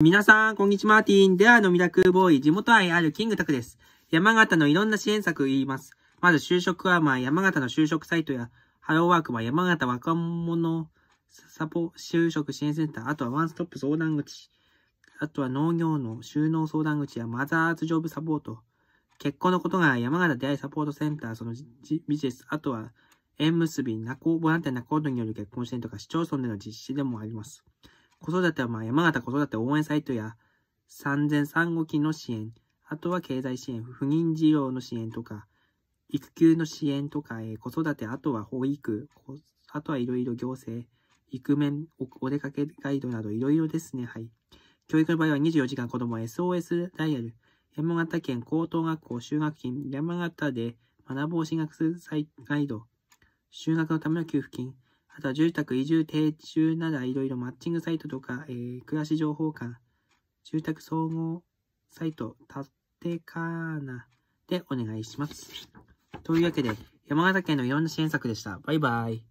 皆さん、こんにちは、マーティン。では、ミラクルボーイ、地元愛あるキングタクです。山形のいろんな支援策言います。まず、就職は、まあ、山形の就職サイトや、ハローワークは、山形若者サポ就職支援センター、あとはワンストップ相談口、あとは農業の収納相談口やマザーズジョブサポート、結婚のことが山形出会いサポートセンター、そのビジネス、あとは、縁結び、なこ、ボランティアなコードによる結婚支援とか、市町村での実施でもあります。子育てはまあ山形子育て応援サイトや産前産後期の支援、あとは経済支援、不妊治療の支援とか、育休の支援とか、えー、子育て、あとは保育、あとはいろいろ行政、育面お、お出かけガイドなどいろいろですね。はい。教育の場合は24時間子供 SOS ダイヤル、山形県高等学校修学金、山形で学ぼう進学するガイド、修学のための給付金、あとは住宅移住定住などいろいろマッチングサイトとか、えー、暮らし情報館、住宅総合サイト、たてかなでお願いします。というわけで、山形県のいろんな支援策でした。バイバイ。